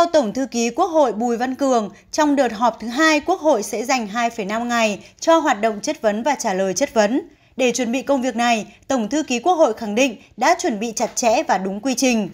Theo Tổng thư ký Quốc hội Bùi Văn Cường, trong đợt họp thứ hai, Quốc hội sẽ dành 2,5 ngày cho hoạt động chất vấn và trả lời chất vấn. Để chuẩn bị công việc này, Tổng thư ký Quốc hội khẳng định đã chuẩn bị chặt chẽ và đúng quy trình.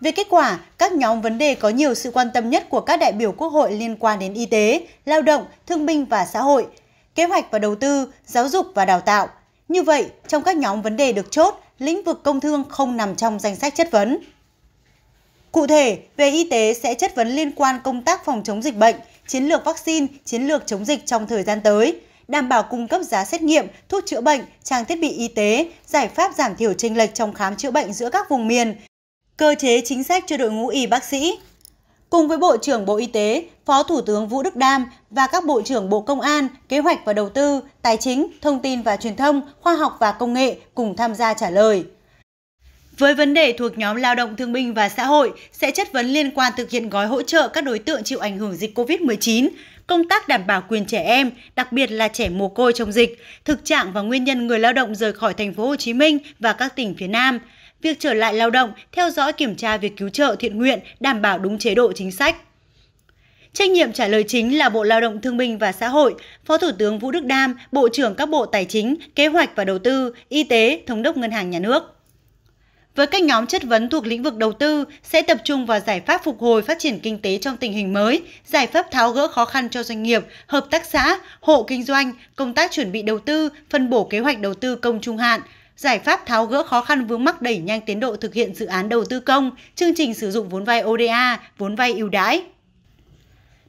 Về kết quả, các nhóm vấn đề có nhiều sự quan tâm nhất của các đại biểu Quốc hội liên quan đến y tế, lao động, thương binh và xã hội, kế hoạch và đầu tư, giáo dục và đào tạo. Như vậy, trong các nhóm vấn đề được chốt, lĩnh vực công thương không nằm trong danh sách chất vấn. Cụ thể, về y tế sẽ chất vấn liên quan công tác phòng chống dịch bệnh, chiến lược vaccine, chiến lược chống dịch trong thời gian tới, đảm bảo cung cấp giá xét nghiệm, thuốc chữa bệnh, trang thiết bị y tế, giải pháp giảm thiểu chênh lệch trong khám chữa bệnh giữa các vùng miền, cơ chế chính sách cho đội ngũ y bác sĩ. Cùng với Bộ trưởng Bộ Y tế, Phó Thủ tướng Vũ Đức Đam và các Bộ trưởng Bộ Công an, Kế hoạch và Đầu tư, Tài chính, Thông tin và Truyền thông, Khoa học và Công nghệ cùng tham gia trả lời. Với vấn đề thuộc nhóm lao động thương binh và xã hội sẽ chất vấn liên quan thực hiện gói hỗ trợ các đối tượng chịu ảnh hưởng dịch COVID-19, công tác đảm bảo quyền trẻ em, đặc biệt là trẻ mồ côi trong dịch, thực trạng và nguyên nhân người lao động rời khỏi thành phố Hồ Chí Minh và các tỉnh phía Nam, việc trở lại lao động, theo dõi kiểm tra việc cứu trợ thiện nguyện đảm bảo đúng chế độ chính sách. Trách nhiệm trả lời chính là Bộ Lao động Thương binh và Xã hội, Phó Thủ tướng Vũ Đức Đam, Bộ trưởng các Bộ Tài chính, Kế hoạch và Đầu tư, Y tế, Thống đốc Ngân hàng Nhà nước với các nhóm chất vấn thuộc lĩnh vực đầu tư sẽ tập trung vào giải pháp phục hồi phát triển kinh tế trong tình hình mới, giải pháp tháo gỡ khó khăn cho doanh nghiệp, hợp tác xã, hộ kinh doanh, công tác chuẩn bị đầu tư, phân bổ kế hoạch đầu tư công trung hạn, giải pháp tháo gỡ khó khăn vướng mắc đẩy nhanh tiến độ thực hiện dự án đầu tư công, chương trình sử dụng vốn vay ODA, vốn vay ưu đãi.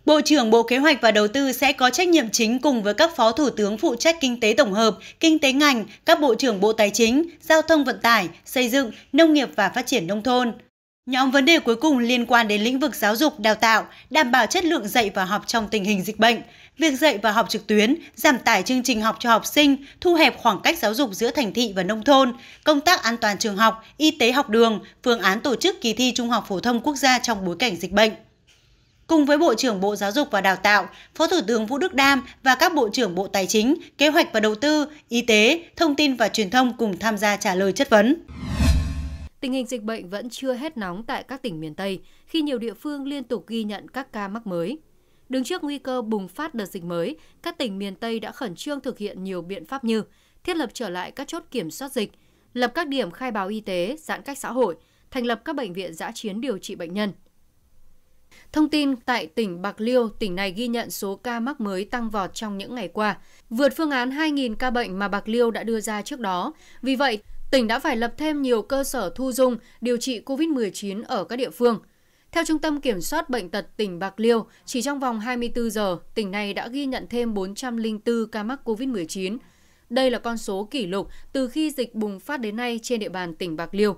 Bộ trưởng Bộ Kế hoạch và Đầu tư sẽ có trách nhiệm chính cùng với các phó thủ tướng phụ trách kinh tế tổng hợp, kinh tế ngành, các bộ trưởng Bộ Tài chính, Giao thông vận tải, xây dựng, nông nghiệp và phát triển nông thôn. Nhóm vấn đề cuối cùng liên quan đến lĩnh vực giáo dục, đào tạo, đảm bảo chất lượng dạy và học trong tình hình dịch bệnh, việc dạy và học trực tuyến, giảm tải chương trình học cho học sinh, thu hẹp khoảng cách giáo dục giữa thành thị và nông thôn, công tác an toàn trường học, y tế học đường, phương án tổ chức kỳ thi Trung học phổ thông quốc gia trong bối cảnh dịch bệnh cùng với bộ trưởng bộ giáo dục và đào tạo phó thủ tướng vũ đức đam và các bộ trưởng bộ tài chính kế hoạch và đầu tư y tế thông tin và truyền thông cùng tham gia trả lời chất vấn Tình hình dịch bệnh vẫn chưa hết nóng tại các tỉnh miền Tây khi nhiều địa phương liên tục ghi nhận các ca mắc mới. Đứng trước nguy cơ bùng phát đợt dịch mới, các tỉnh miền Tây đã khẩn trương thực hiện nhiều biện pháp như thiết lập trở lại các chốt kiểm soát dịch, lập các điểm khai báo y tế, giãn cách xã hội, thành lập các bệnh viện giã chiến điều trị bệnh nhân – Thông tin tại tỉnh Bạc Liêu, tỉnh này ghi nhận số ca mắc mới tăng vọt trong những ngày qua, vượt phương án 2.000 ca bệnh mà Bạc Liêu đã đưa ra trước đó. Vì vậy, tỉnh đã phải lập thêm nhiều cơ sở thu dung điều trị COVID-19 ở các địa phương. Theo Trung tâm Kiểm soát Bệnh tật tỉnh Bạc Liêu, chỉ trong vòng 24 giờ, tỉnh này đã ghi nhận thêm 404 ca mắc COVID-19. Đây là con số kỷ lục từ khi dịch bùng phát đến nay trên địa bàn tỉnh Bạc Liêu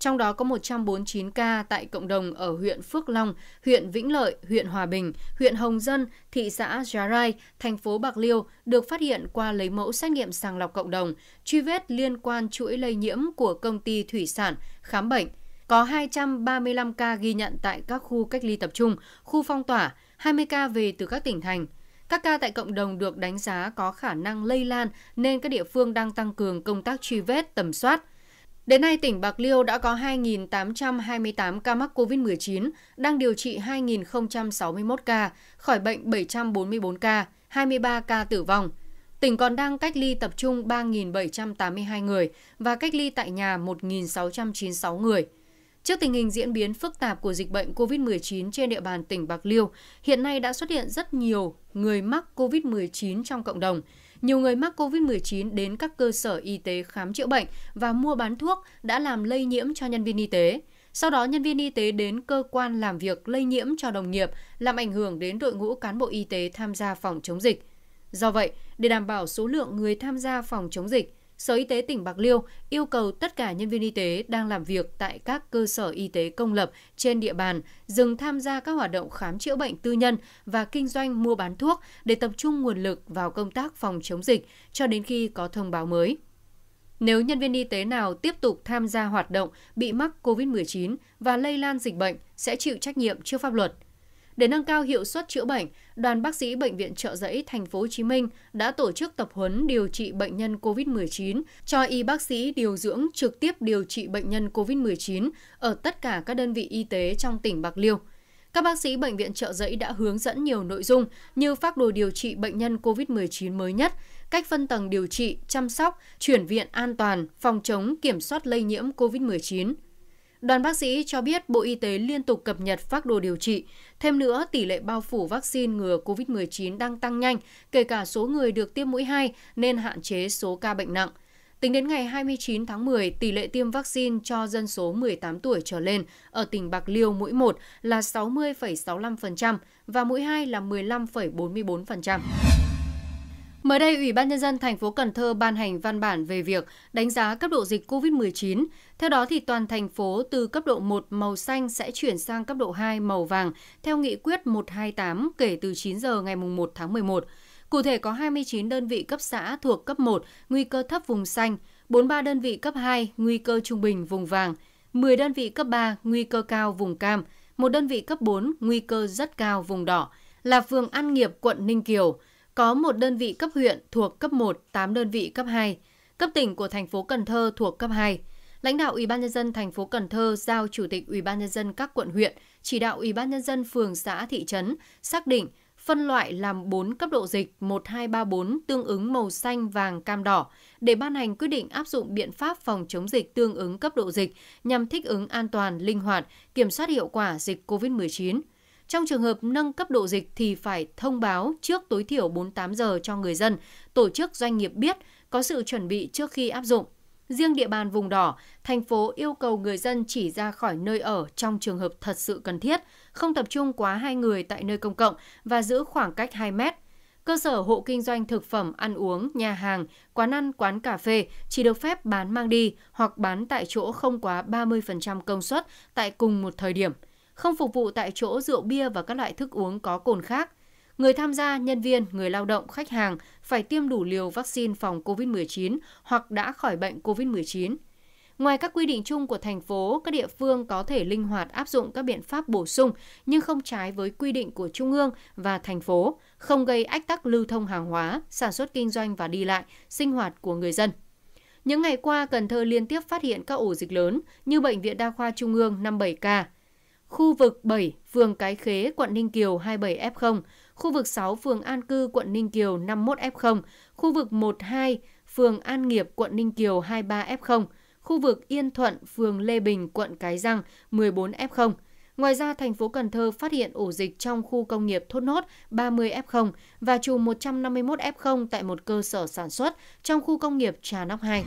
trong đó có 149 ca tại cộng đồng ở huyện Phước Long, huyện Vĩnh Lợi, huyện Hòa Bình, huyện Hồng Dân, thị xã Giá Rai, thành phố Bạc Liêu được phát hiện qua lấy mẫu xét nghiệm sàng lọc cộng đồng, truy vết liên quan chuỗi lây nhiễm của công ty thủy sản, khám bệnh. Có 235 ca ghi nhận tại các khu cách ly tập trung, khu phong tỏa, 20 ca về từ các tỉnh thành. Các ca tại cộng đồng được đánh giá có khả năng lây lan nên các địa phương đang tăng cường công tác truy vết tầm soát. Đến nay, tỉnh Bạc Liêu đã có 2.828 ca mắc COVID-19, đang điều trị 2.061 ca, khỏi bệnh 744 ca, 23 ca tử vong. Tỉnh còn đang cách ly tập trung 3.782 người và cách ly tại nhà 1.696 người. Trước tình hình diễn biến phức tạp của dịch bệnh COVID-19 trên địa bàn tỉnh Bạc Liêu, hiện nay đã xuất hiện rất nhiều người mắc COVID-19 trong cộng đồng. Nhiều người mắc COVID-19 đến các cơ sở y tế khám chữa bệnh và mua bán thuốc đã làm lây nhiễm cho nhân viên y tế. Sau đó nhân viên y tế đến cơ quan làm việc lây nhiễm cho đồng nghiệp, làm ảnh hưởng đến đội ngũ cán bộ y tế tham gia phòng chống dịch. Do vậy, để đảm bảo số lượng người tham gia phòng chống dịch, Sở Y tế tỉnh Bạc Liêu yêu cầu tất cả nhân viên y tế đang làm việc tại các cơ sở y tế công lập trên địa bàn dừng tham gia các hoạt động khám chữa bệnh tư nhân và kinh doanh mua bán thuốc để tập trung nguồn lực vào công tác phòng chống dịch cho đến khi có thông báo mới. Nếu nhân viên y tế nào tiếp tục tham gia hoạt động bị mắc COVID-19 và lây lan dịch bệnh sẽ chịu trách nhiệm trước pháp luật – để nâng cao hiệu suất chữa bệnh, đoàn bác sĩ bệnh viện Trợ Giấy thành phố Hồ Chí Minh đã tổ chức tập huấn điều trị bệnh nhân COVID-19 cho y bác sĩ điều dưỡng trực tiếp điều trị bệnh nhân COVID-19 ở tất cả các đơn vị y tế trong tỉnh Bạc Liêu. Các bác sĩ bệnh viện Trợ Giấy đã hướng dẫn nhiều nội dung như phác đồ điều trị bệnh nhân COVID-19 mới nhất, cách phân tầng điều trị, chăm sóc, chuyển viện an toàn, phòng chống kiểm soát lây nhiễm COVID-19. Đoàn bác sĩ cho biết Bộ Y tế liên tục cập nhật phác đồ điều trị. Thêm nữa, tỷ lệ bao phủ vaccine ngừa COVID-19 đang tăng nhanh, kể cả số người được tiêm mũi 2 nên hạn chế số ca bệnh nặng. Tính đến ngày 29 tháng 10, tỷ lệ tiêm vaccine cho dân số 18 tuổi trở lên ở tỉnh Bạc Liêu mũi 1 là 60,65% và mũi 2 là 15,44%. Mới đây, Ủy ban nhân dân thành phố Cần Thơ ban hành văn bản về việc đánh giá cấp độ dịch COVID-19. Theo đó thì toàn thành phố từ cấp độ 1 màu xanh sẽ chuyển sang cấp độ 2 màu vàng theo nghị quyết 128 kể từ 9 giờ ngày 1 tháng 11. Cụ thể có 29 đơn vị cấp xã thuộc cấp 1 nguy cơ thấp vùng xanh, 43 đơn vị cấp 2 nguy cơ trung bình vùng vàng, 10 đơn vị cấp 3 nguy cơ cao vùng cam, một đơn vị cấp 4 nguy cơ rất cao vùng đỏ là phường An Nghiệp, quận Ninh Kiều, có một đơn vị cấp huyện thuộc cấp 1, 8 đơn vị cấp 2, cấp tỉnh của thành phố Cần Thơ thuộc cấp 2. Lãnh đạo Ủy ban nhân dân thành phố Cần Thơ giao chủ tịch Ủy ban nhân dân các quận huyện chỉ đạo Ủy ban nhân dân phường xã thị trấn xác định phân loại làm 4 cấp độ dịch 1234 tương ứng màu xanh, vàng, cam, đỏ để ban hành quyết định áp dụng biện pháp phòng chống dịch tương ứng cấp độ dịch nhằm thích ứng an toàn, linh hoạt, kiểm soát hiệu quả dịch COVID-19. Trong trường hợp nâng cấp độ dịch thì phải thông báo trước tối thiểu 48 giờ cho người dân, tổ chức doanh nghiệp biết, có sự chuẩn bị trước khi áp dụng. Riêng địa bàn vùng đỏ, thành phố yêu cầu người dân chỉ ra khỏi nơi ở trong trường hợp thật sự cần thiết, không tập trung quá hai người tại nơi công cộng và giữ khoảng cách 2 mét. Cơ sở hộ kinh doanh thực phẩm ăn uống, nhà hàng, quán ăn, quán cà phê chỉ được phép bán mang đi hoặc bán tại chỗ không quá 30% công suất tại cùng một thời điểm – không phục vụ tại chỗ rượu bia và các loại thức uống có cồn khác. Người tham gia, nhân viên, người lao động, khách hàng phải tiêm đủ liều vaccine phòng COVID-19 hoặc đã khỏi bệnh COVID-19. Ngoài các quy định chung của thành phố, các địa phương có thể linh hoạt áp dụng các biện pháp bổ sung nhưng không trái với quy định của trung ương và thành phố, không gây ách tắc lưu thông hàng hóa, sản xuất kinh doanh và đi lại, sinh hoạt của người dân. Những ngày qua, Cần Thơ liên tiếp phát hiện các ổ dịch lớn như Bệnh viện Đa khoa Trung ương 57 ca, khu vực 7, phường Cái Khế, quận Ninh Kiều 27 F0, khu vực 6, phường An Cư, quận Ninh Kiều 51 F0, khu vực 12, phường An Nghiệp, quận Ninh Kiều 23 F0, khu vực Yên Thuận, phường Lê Bình, quận Cái Răng 14 F0. Ngoài ra, thành phố Cần Thơ phát hiện ổ dịch trong khu công nghiệp Thốt Nốt 30 F0 và chùm 151 F0 tại một cơ sở sản xuất trong khu công nghiệp Trà Nóc 2.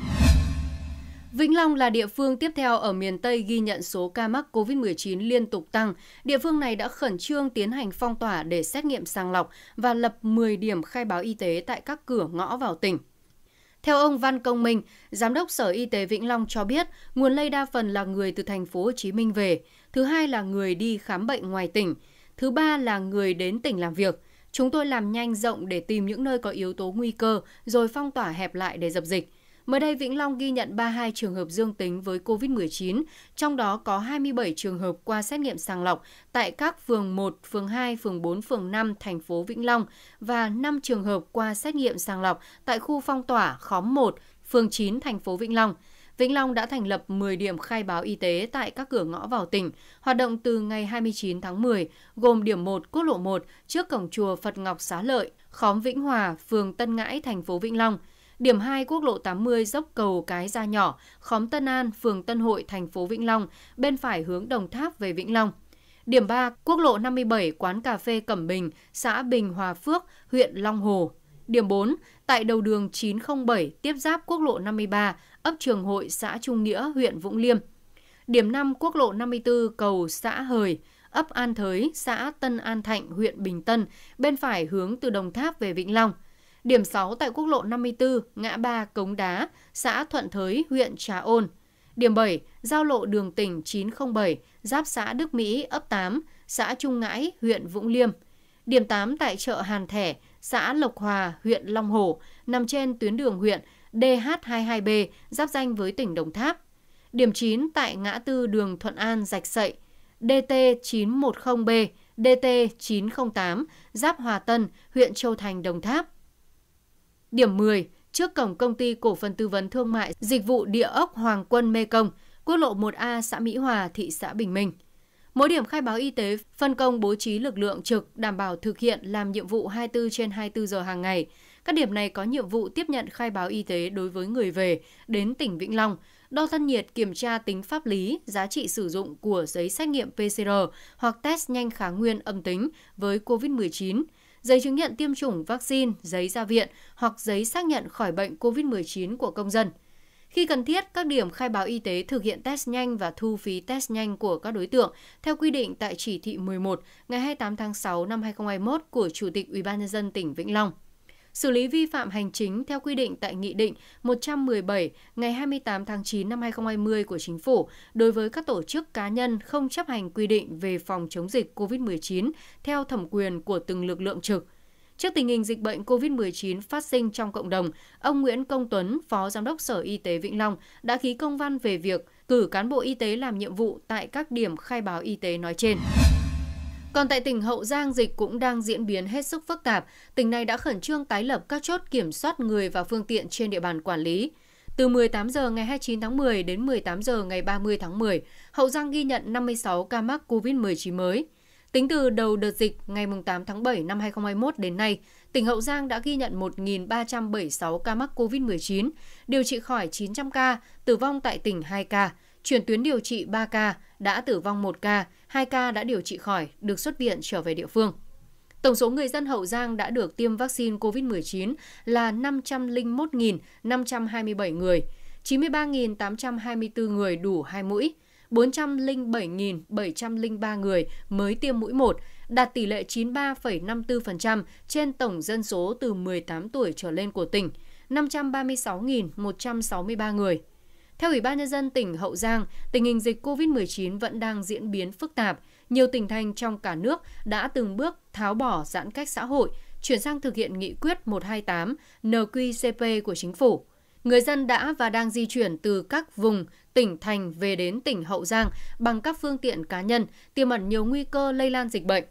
Vĩnh Long là địa phương tiếp theo ở miền Tây ghi nhận số ca mắc COVID-19 liên tục tăng. Địa phương này đã khẩn trương tiến hành phong tỏa để xét nghiệm sàng lọc và lập 10 điểm khai báo y tế tại các cửa ngõ vào tỉnh. Theo ông Văn Công Minh, Giám đốc Sở Y tế Vĩnh Long cho biết, nguồn lây đa phần là người từ thành phố Hồ Chí Minh về, thứ hai là người đi khám bệnh ngoài tỉnh, thứ ba là người đến tỉnh làm việc. Chúng tôi làm nhanh rộng để tìm những nơi có yếu tố nguy cơ rồi phong tỏa hẹp lại để dập dịch. Mới đây, Vĩnh Long ghi nhận 32 trường hợp dương tính với COVID-19, trong đó có 27 trường hợp qua xét nghiệm sàng lọc tại các phường 1, phường 2, phường 4, phường 5, thành phố Vĩnh Long và 5 trường hợp qua xét nghiệm sàng lọc tại khu phong tỏa khóm 1, phường 9, thành phố Vĩnh Long. Vĩnh Long đã thành lập 10 điểm khai báo y tế tại các cửa ngõ vào tỉnh, hoạt động từ ngày 29 tháng 10, gồm điểm 1 quốc lộ 1 trước cổng chùa Phật Ngọc Xá Lợi, khóm Vĩnh Hòa, phường Tân Ngãi, thành phố Vĩnh Long – Điểm 2 quốc lộ 80 dốc cầu Cái Gia Nhỏ, khóm Tân An, phường Tân Hội, thành phố Vĩnh Long, bên phải hướng Đồng Tháp về Vĩnh Long. Điểm 3, quốc lộ 57 quán cà phê Cẩm Bình, xã Bình Hòa Phước, huyện Long Hồ. Điểm 4, tại đầu đường 907 tiếp giáp quốc lộ 53, ấp Trường Hội, xã Trung Nghĩa, huyện Vũng Liêm. Điểm 5, quốc lộ 54 cầu xã Hời, ấp An Thới, xã Tân An Thạnh, huyện Bình Tân, bên phải hướng từ Đồng Tháp về Vĩnh Long. Điểm 6 tại quốc lộ 54, ngã ba Cống Đá, xã Thuận Thới, huyện Trà Ôn. Điểm 7, giao lộ đường tỉnh 907, giáp xã Đức Mỹ, ấp 8, xã Trung Ngãi, huyện Vũng Liêm. Điểm 8 tại chợ Hàn Thẻ, xã Lộc Hòa, huyện Long Hồ, nằm trên tuyến đường huyện DH22B, giáp danh với tỉnh Đồng Tháp. Điểm 9 tại ngã tư đường Thuận An, Rạch Sậy, DT910B, DT908, giáp Hòa Tân, huyện Châu Thành, Đồng Tháp. Điểm 10, trước cổng công ty cổ phần tư vấn thương mại dịch vụ địa ốc Hoàng Quân Mê Công, quốc lộ 1A xã Mỹ Hòa, thị xã Bình Minh. Mỗi điểm khai báo y tế phân công bố trí lực lượng trực đảm bảo thực hiện làm nhiệm vụ 24 trên 24 giờ hàng ngày. Các điểm này có nhiệm vụ tiếp nhận khai báo y tế đối với người về đến tỉnh Vĩnh Long, đo thân nhiệt, kiểm tra tính pháp lý, giá trị sử dụng của giấy xét nghiệm PCR hoặc test nhanh kháng nguyên âm tính với COVID-19, giấy chứng nhận tiêm chủng vaccine, giấy ra viện hoặc giấy xác nhận khỏi bệnh COVID-19 của công dân. Khi cần thiết, các điểm khai báo y tế thực hiện test nhanh và thu phí test nhanh của các đối tượng theo quy định tại chỉ thị 11 ngày 28 tháng 6 năm 2021 của Chủ tịch UBND tỉnh Vĩnh Long xử lý vi phạm hành chính theo quy định tại Nghị định 117 ngày 28 tháng 9 năm 2020 của Chính phủ đối với các tổ chức cá nhân không chấp hành quy định về phòng chống dịch COVID-19 theo thẩm quyền của từng lực lượng trực. Trước tình hình dịch bệnh COVID-19 phát sinh trong cộng đồng, ông Nguyễn Công Tuấn, Phó Giám đốc Sở Y tế Vĩnh Long đã ký công văn về việc cử cán bộ y tế làm nhiệm vụ tại các điểm khai báo y tế nói trên. Còn tại tỉnh Hậu Giang, dịch cũng đang diễn biến hết sức phức tạp. Tỉnh này đã khẩn trương tái lập các chốt kiểm soát người và phương tiện trên địa bàn quản lý. Từ 18 giờ ngày 29 tháng 10 đến 18 giờ ngày 30 tháng 10, Hậu Giang ghi nhận 56 ca mắc COVID-19 mới. Tính từ đầu đợt dịch ngày 8 tháng 7 năm 2021 đến nay, tỉnh Hậu Giang đã ghi nhận 1.376 ca mắc COVID-19, điều trị khỏi 900 ca, tử vong tại tỉnh 2 ca, chuyển tuyến điều trị 3 ca, đã tử vong 1 ca, 2 ca đã điều trị khỏi, được xuất viện trở về địa phương. Tổng số người dân Hậu Giang đã được tiêm vaccine COVID-19 là 501.527 người, 93.824 người đủ 2 mũi, 407.703 người mới tiêm mũi 1, đạt tỷ lệ 93,54% trên tổng dân số từ 18 tuổi trở lên của tỉnh, 536.163 người. Theo Ủy ban Nhân dân tỉnh Hậu Giang, tình hình dịch COVID-19 vẫn đang diễn biến phức tạp. Nhiều tỉnh thành trong cả nước đã từng bước tháo bỏ giãn cách xã hội, chuyển sang thực hiện nghị quyết 128 NQCP của chính phủ. Người dân đã và đang di chuyển từ các vùng, tỉnh thành về đến tỉnh Hậu Giang bằng các phương tiện cá nhân, tiềm ẩn nhiều nguy cơ lây lan dịch bệnh.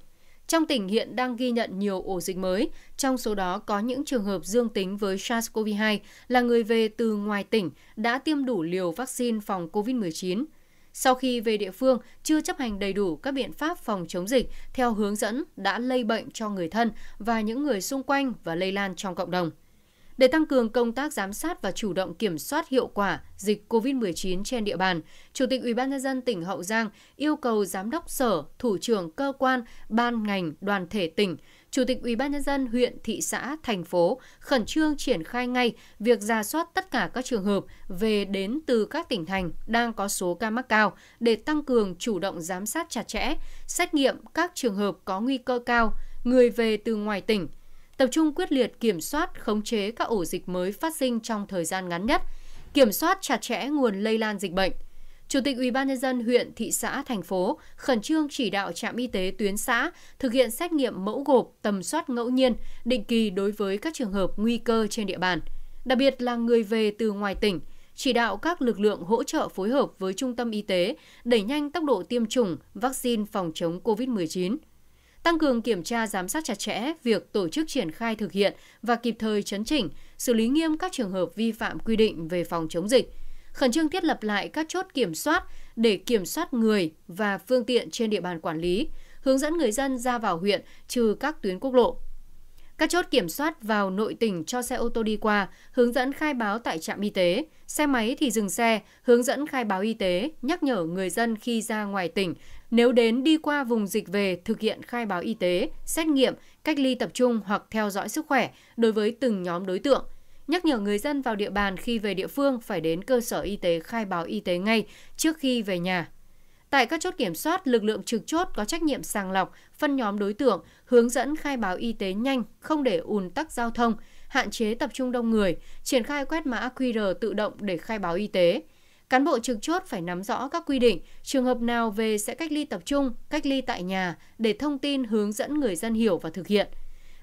Trong tỉnh hiện đang ghi nhận nhiều ổ dịch mới, trong số đó có những trường hợp dương tính với SARS-CoV-2 là người về từ ngoài tỉnh đã tiêm đủ liều vaccine phòng COVID-19. Sau khi về địa phương, chưa chấp hành đầy đủ các biện pháp phòng chống dịch theo hướng dẫn đã lây bệnh cho người thân và những người xung quanh và lây lan trong cộng đồng. Để tăng cường công tác giám sát và chủ động kiểm soát hiệu quả dịch COVID-19 trên địa bàn, Chủ tịch UBND tỉnh Hậu Giang yêu cầu Giám đốc Sở, Thủ trưởng Cơ quan, Ban ngành, Đoàn thể tỉnh, Chủ tịch UBND huyện, thị xã, thành phố khẩn trương triển khai ngay việc ra soát tất cả các trường hợp về đến từ các tỉnh thành đang có số ca mắc cao để tăng cường chủ động giám sát chặt chẽ, xét nghiệm các trường hợp có nguy cơ cao, người về từ ngoài tỉnh – tập trung quyết liệt kiểm soát, khống chế các ổ dịch mới phát sinh trong thời gian ngắn nhất, kiểm soát chặt chẽ nguồn lây lan dịch bệnh. Chủ tịch UBND huyện, thị xã, thành phố khẩn trương chỉ đạo trạm y tế tuyến xã thực hiện xét nghiệm mẫu gộp tầm soát ngẫu nhiên định kỳ đối với các trường hợp nguy cơ trên địa bàn, đặc biệt là người về từ ngoài tỉnh, chỉ đạo các lực lượng hỗ trợ phối hợp với trung tâm y tế đẩy nhanh tốc độ tiêm chủng vaccine phòng chống COVID-19 tăng cường kiểm tra giám sát chặt chẽ việc tổ chức triển khai thực hiện và kịp thời chấn chỉnh, xử lý nghiêm các trường hợp vi phạm quy định về phòng chống dịch, khẩn trương thiết lập lại các chốt kiểm soát để kiểm soát người và phương tiện trên địa bàn quản lý, hướng dẫn người dân ra vào huyện trừ các tuyến quốc lộ. Các chốt kiểm soát vào nội tỉnh cho xe ô tô đi qua, hướng dẫn khai báo tại trạm y tế, xe máy thì dừng xe, hướng dẫn khai báo y tế, nhắc nhở người dân khi ra ngoài tỉnh nếu đến đi qua vùng dịch về, thực hiện khai báo y tế, xét nghiệm, cách ly tập trung hoặc theo dõi sức khỏe đối với từng nhóm đối tượng. Nhắc nhở người dân vào địa bàn khi về địa phương phải đến cơ sở y tế khai báo y tế ngay trước khi về nhà. Tại các chốt kiểm soát, lực lượng trực chốt có trách nhiệm sàng lọc, phân nhóm đối tượng, hướng dẫn khai báo y tế nhanh, không để ùn tắc giao thông, hạn chế tập trung đông người, triển khai quét mã QR tự động để khai báo y tế, Cán bộ trực chốt phải nắm rõ các quy định, trường hợp nào về sẽ cách ly tập trung, cách ly tại nhà để thông tin hướng dẫn người dân hiểu và thực hiện.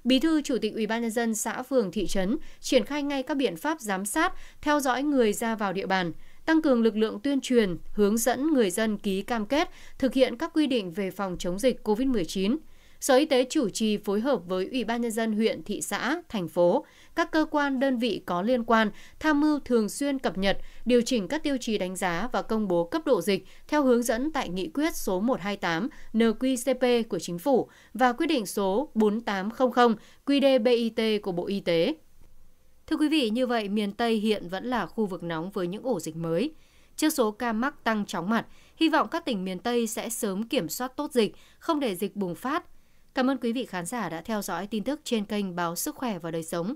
Bí thư Chủ tịch ủy ban nhân dân xã phường thị trấn triển khai ngay các biện pháp giám sát, theo dõi người ra vào địa bàn, tăng cường lực lượng tuyên truyền, hướng dẫn người dân ký cam kết, thực hiện các quy định về phòng chống dịch COVID-19. Sở Y tế chủ trì phối hợp với Ủy ban nhân dân huyện, thị xã, thành phố các cơ quan đơn vị có liên quan tham mưu thường xuyên cập nhật, điều chỉnh các tiêu chí đánh giá và công bố cấp độ dịch theo hướng dẫn tại Nghị quyết số 128 NQCP của Chính phủ và quyết định số 4800 QDBIT của Bộ Y tế. Thưa quý vị, như vậy miền Tây hiện vẫn là khu vực nóng với những ổ dịch mới. Trước số ca mắc tăng chóng mặt, hy vọng các tỉnh miền Tây sẽ sớm kiểm soát tốt dịch, không để dịch bùng phát. Cảm ơn quý vị khán giả đã theo dõi tin tức trên kênh Báo Sức Khỏe và Đời Sống.